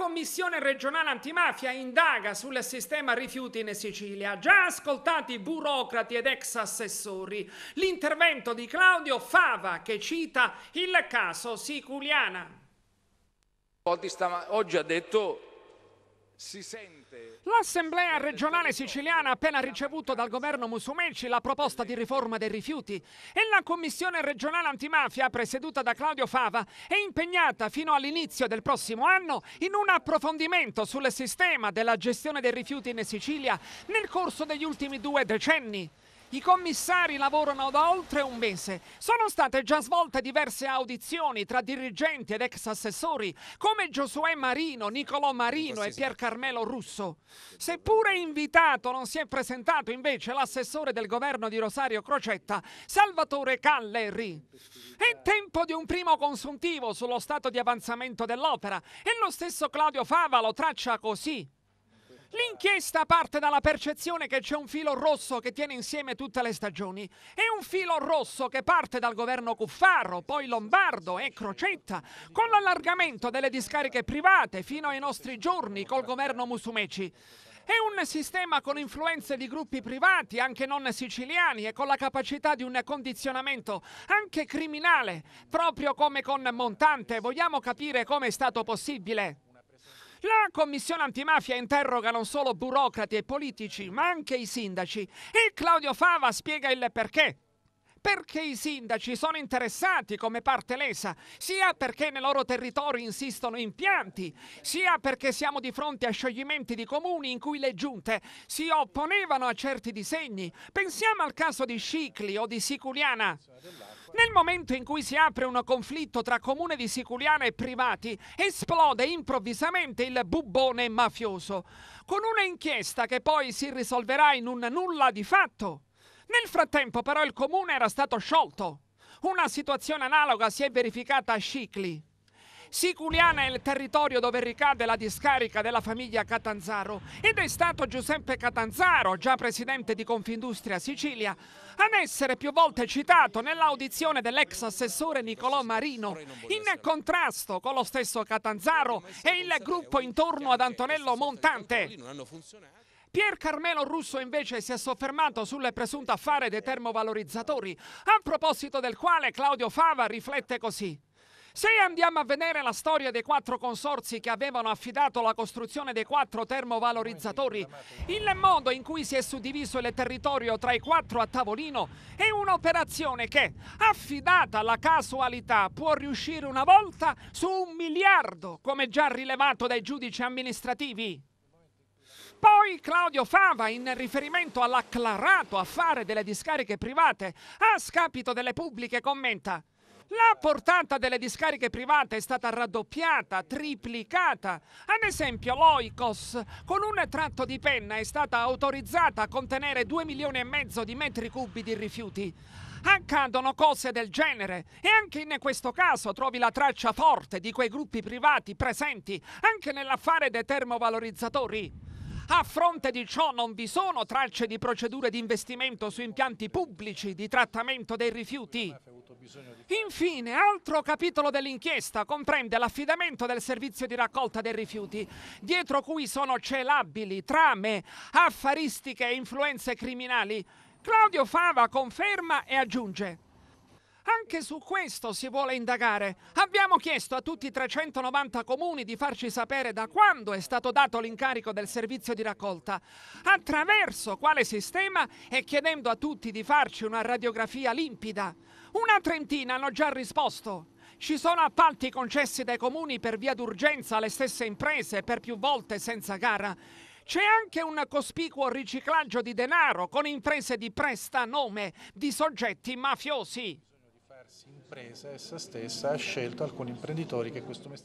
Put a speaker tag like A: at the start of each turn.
A: Commissione regionale antimafia indaga sul sistema rifiuti in Sicilia. Già ascoltati burocrati ed ex assessori. L'intervento di Claudio Fava che cita il caso Siculiana. Oggi ha detto si sente. L'Assemblea regionale siciliana ha appena ricevuto dal governo Musumeci la proposta di riforma dei rifiuti e la Commissione regionale antimafia, presieduta da Claudio Fava, è impegnata fino all'inizio del prossimo anno in un approfondimento sul sistema della gestione dei rifiuti in Sicilia nel corso degli ultimi due decenni. I commissari lavorano da oltre un mese. Sono state già svolte diverse audizioni tra dirigenti ed ex assessori come Giosuè Marino, Nicolò Marino e Pier Carmelo Russo. Seppure invitato, non si è presentato invece l'assessore del governo di Rosario Crocetta, Salvatore Calleri. È tempo di un primo consuntivo sullo stato di avanzamento dell'opera e lo stesso Claudio Favalo traccia così. L'inchiesta parte dalla percezione che c'è un filo rosso che tiene insieme tutte le stagioni e un filo rosso che parte dal governo Cuffaro, poi Lombardo e Crocetta, con l'allargamento delle discariche private fino ai nostri giorni col governo Musumeci. È un sistema con influenze di gruppi privati, anche non siciliani, e con la capacità di un condizionamento anche criminale, proprio come con Montante. Vogliamo capire come è stato possibile? La commissione antimafia interroga non solo burocrati e politici, ma anche i sindaci. E Claudio Fava spiega il perché perché i sindaci sono interessati come parte lesa, sia perché nei loro territori insistono impianti, sia perché siamo di fronte a scioglimenti di comuni in cui le giunte si opponevano a certi disegni. Pensiamo al caso di Scicli o di Siculiana. Nel momento in cui si apre un conflitto tra comune di Siculiana e privati, esplode improvvisamente il bubbone mafioso, con una inchiesta che poi si risolverà in un nulla di fatto. Nel frattempo però il comune era stato sciolto. Una situazione analoga si è verificata a Scicli. Siculiana è il territorio dove ricade la discarica della famiglia Catanzaro ed è stato Giuseppe Catanzaro, già presidente di Confindustria Sicilia, ad essere più volte citato nell'audizione dell'ex assessore Nicolò Marino, in contrasto con lo stesso Catanzaro e il gruppo intorno ad Antonello Montante. Pier Carmelo Russo invece si è soffermato sul presunto affare dei termovalorizzatori, a proposito del quale Claudio Fava riflette così. Se andiamo a vedere la storia dei quattro consorzi che avevano affidato la costruzione dei quattro termovalorizzatori, il modo in cui si è suddiviso il territorio tra i quattro a tavolino è un'operazione che, affidata alla casualità, può riuscire una volta su un miliardo, come già rilevato dai giudici amministrativi. Poi Claudio Fava, in riferimento all'acclarato affare delle discariche private, a scapito delle pubbliche, commenta la portata delle discariche private è stata raddoppiata, triplicata. Ad esempio l'Oikos con un tratto di penna è stata autorizzata a contenere 2 milioni e mezzo di metri cubi di rifiuti. Accadono cose del genere e anche in questo caso trovi la traccia forte di quei gruppi privati presenti anche nell'affare dei termovalorizzatori. A fronte di ciò non vi sono tracce di procedure di investimento su impianti pubblici di trattamento dei rifiuti. Infine, altro capitolo dell'inchiesta comprende l'affidamento del servizio di raccolta dei rifiuti, dietro cui sono celabili trame, affaristiche e influenze criminali. Claudio Fava conferma e aggiunge. Anche su questo si vuole indagare. Abbiamo chiesto a tutti i 390 comuni di farci sapere da quando è stato dato l'incarico del servizio di raccolta, attraverso quale sistema e chiedendo a tutti di farci una radiografia limpida. Una trentina hanno già risposto. Ci sono appalti concessi dai comuni per via d'urgenza alle stesse imprese, per più volte senza gara. C'è anche un cospicuo riciclaggio di denaro con imprese di prestanome di soggetti mafiosi impresa essa stessa ha scelto alcuni imprenditori che questo mestiere